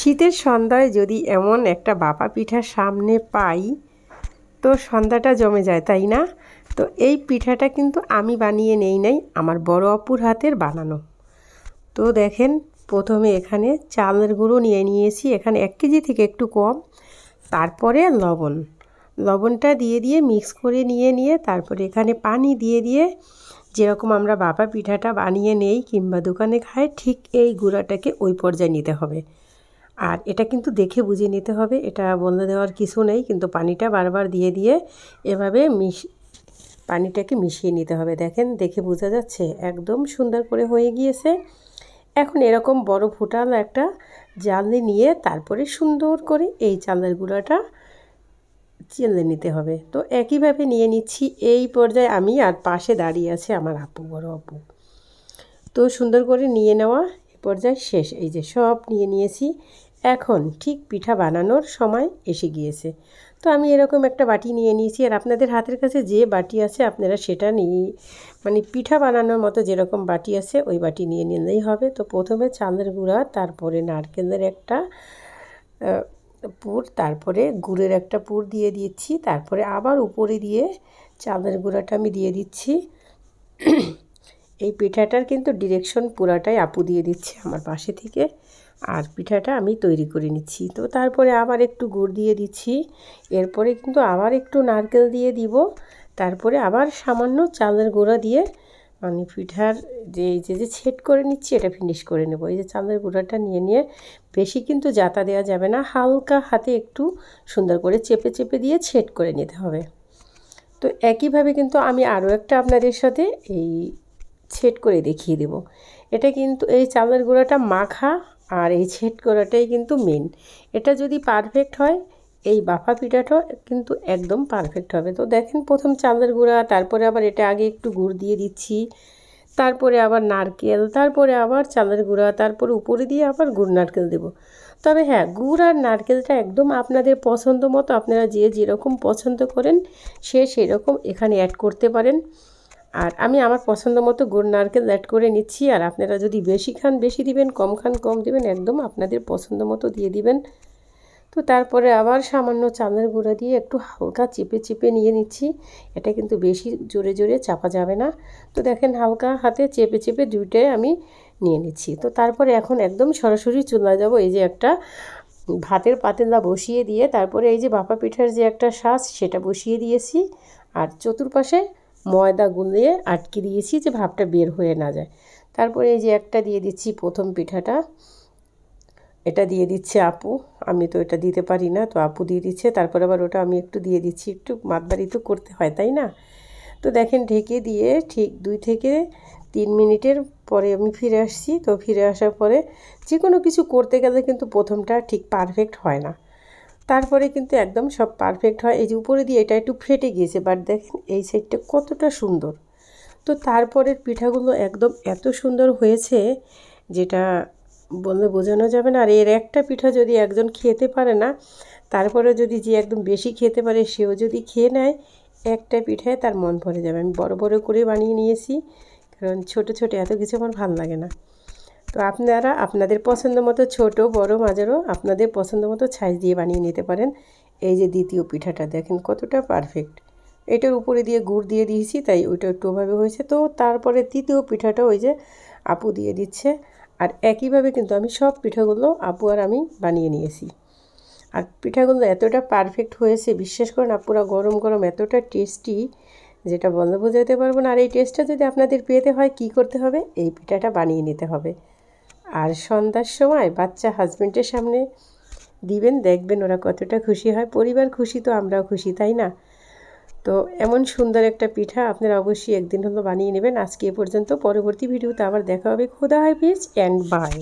শীতের সন্ধ্যায় যদি এমন একটা বাপা পিঠা সামনে পাই তো সন্ধ্যাটা জমে যায় তাই না তো এই পিঠাটা কিন্তু আমি বানিয়ে নেই নাই আমার বড় অপুর হাতের বানানো তো দেখেন প্রথমে এখানে চালের গুঁড়ো নিয়ে নিয়েছি এখানে এক কেজি থেকে একটু কম তারপরে লবণ লবণটা দিয়ে দিয়ে মিক্স করে নিয়ে নিয়ে তারপরে এখানে পানি দিয়ে দিয়ে যেরকম আমরা বাবা পিঠাটা বানিয়ে নেই কিংবা দোকানে খাই ঠিক এই গুঁড়াটাকে ওই পর্যায়ে নিতে হবে আর এটা কিন্তু দেখে বুঝিয়ে নিতে হবে এটা বন্ধ দেওয়ার কিছু নেই কিন্তু পানিটা বারবার দিয়ে দিয়ে এভাবে মিশ পানিটাকে মিশিয়ে নিতে হবে দেখেন দেখে বোঝা যাচ্ছে একদম সুন্দর করে হয়ে গিয়েছে এখন এরকম বড় ফুটানো একটা জালনি নিয়ে তারপরে সুন্দর করে এই চালের গুঁড়াটা চেলে নিতে হবে তো একইভাবে নিয়ে নিচ্ছি এই পর্যায়ে আমি আর পাশে দাঁড়িয়ে আছে আমার আপু বড় আপু তো সুন্দর করে নিয়ে নেওয়া পর্যায় শেষ এই যে সব নিয়ে নিয়েছি এখন ঠিক পিঠা বানানোর সময় এসে গিয়েছে তো আমি এরকম একটা বাটি নিয়ে নিয়েছি আর আপনাদের হাতের কাছে যে বাটি আছে আপনারা সেটা নিয়ে মানে পিঠা বানানোর মতো যেরকম বাটি আছে ওই বাটি নিয়ে নিলেই হবে তো প্রথমে চালের গুঁড়া তারপরে নারকেলের একটা পুর তারপরে গুড়ের একটা পুর দিয়ে দিচ্ছি তারপরে আবার উপরে দিয়ে চালের গুঁড়াটা আমি দিয়ে দিচ্ছি এই পিঠাটার কিন্তু ডিরেকশন পুরাটাই আপু দিয়ে দিচ্ছে আমার পাশে থেকে আর পিঠাটা আমি তৈরি করে নিচ্ছি তো তারপরে আবার একটু গুড় দিয়ে দিচ্ছি এরপরে কিন্তু আবার একটু নারকেল দিয়ে দিব তারপরে আবার সামান্য চালের গুঁড়া দিয়ে আমি পিঠার যে যে যে ছেট করে নিচ্ছি এটা ফিনিশ করে নেব এই যে চালের গুঁড়াটা নিয়ে নিয়ে বেশি কিন্তু যাতা দেওয়া যাবে না হালকা হাতে একটু সুন্দর করে চেপে চেপে দিয়ে ছেট করে নিতে হবে তো একইভাবে কিন্তু আমি আরও একটা আপনাদের সাথে এই ছেট করে দেখিয়ে দেব এটা কিন্তু এই চালের গুঁড়াটা মাখা আর এই ছেট করাটাই কিন্তু মেন এটা যদি পারফেক্ট হয় এই বাফা পিঠাটা কিন্তু একদম পারফেক্ট হবে তো দেখেন প্রথম চালের গুঁড়া তারপরে আবার এটা আগে একটু গুড় দিয়ে দিচ্ছি তারপরে আবার নারকেল তারপরে আবার চালের গুঁড়া তারপরে উপরে দিয়ে আবার গুড় নারকেল দেব তবে হ্যাঁ গুড় আর নারকেলটা একদম আপনাদের পছন্দ মতো আপনারা যে যেরকম পছন্দ করেন সে সেরকম এখানে অ্যাড করতে পারেন আর আমি আমার পছন্দ মতো গুড় নারকেল অ্যাড করে নিচ্ছি আর আপনারা যদি বেশি খান বেশি দিবেন কম খান কম দিবেন একদম আপনাদের পছন্দ মতো দিয়ে দিবেন তো তারপরে আবার সামান্য চালের গুঁড়া দিয়ে একটু হালকা চেপে চেপে নিয়ে নিচ্ছি এটা কিন্তু বেশি জোরে জোরে চাপা যাবে না তো দেখেন হালকা হাতে চেপে চেপে দুইটাই আমি নিয়ে নিচ্ছি তো তারপরে এখন একদম সরাসরি চুলা যাব এই যে একটা ভাতের পাতেলা বসিয়ে দিয়ে তারপরে এই যে বাপা পিঠার যে একটা শ্বাস সেটা বসিয়ে দিয়েছি আর চতুর্পাশে ময়দা গুলিয়ে আটকে দিয়েছি যে ভাবটা বের হয়ে না যায় তারপরে এই যে একটা দিয়ে দিচ্ছি প্রথম পিঠাটা এটা দিয়ে দিচ্ছে আপু আমি তো এটা দিতে পারি না তো আপু দিয়ে দিচ্ছে তারপর আবার ওটা আমি একটু দিয়ে দিচ্ছি একটু মাতবারি তো করতে হয় তাই না তো দেখেন ঢেকে দিয়ে ঠিক দুই থেকে তিন মিনিটের পরে আমি ফিরে আসছি তো ফিরে আসার পরে যে কোনো কিছু করতে গেলে কিন্তু প্রথমটা ঠিক পারফেক্ট হয় না তারপরে কিন্তু একদম সব পারফেক্ট হয় এই যে উপরে দিয়ে এটা একটু ফেটে গিয়েছে বাট দেখেন এই সাইডটা কতটা সুন্দর তো তারপরের পিঠাগুলো একদম এত সুন্দর হয়েছে যেটা বললে বোঝানো যাবে না আর এর একটা পিঠা যদি একজন খেতে পারে না তারপরে যদি যে একদম বেশি খেতে পারে সেও যদি খেয়ে নেয় একটা পিঠায় তার মন ভরে যাবে আমি বড় বড় করে বানিয়ে নিয়েছি কারণ ছোট ছোট এত কিছু আমার ভাল লাগে না তো আপনারা আপনাদের পছন্দ মতো ছোটো বড়ো মাজারও আপনাদের পছন্দ মতো ছাইজ দিয়ে বানিয়ে নিতে পারেন এই যে দ্বিতীয় পিঠাটা দেখেন কতটা পারফেক্ট এটার উপরে দিয়ে গুড় দিয়ে দিয়েছি তাই ওইটা একটু ওভাবে হয়েছে তো তারপরে তৃতীয় পিঠাটা ওই যে আপু দিয়ে দিচ্ছে আর একইভাবে কিন্তু আমি সব পিঠাগুলো আপু আর আমি বানিয়ে নিয়েছি আর পিঠাগুলো এতটা পারফেক্ট হয়েছে বিশ্বাস করেন আপুরা গরম গরম এতটা টেস্টি যেটা বন্ধ বোঝাতে পারবো না আর এই টেস্টটা যদি আপনাদের পেতে হয় কি করতে হবে এই পিঠাটা বানিয়ে নিতে হবে আর সন্ধ্যার সময় বাচ্চা হাজব্যান্ডের সামনে দিবেন দেখবেন ওরা কতটা খুশি হয় পরিবার খুশি তো আমরাও খুশি তাই না তো এমন সুন্দর একটা পিঠা আপনারা অবশ্যই একদিন হলো বানিয়ে নেবেন আজকে এ পর্যন্ত পরবর্তী ভিডিওতে আবার দেখা হবে খোদা হাফিজ অ্যান্ড বাই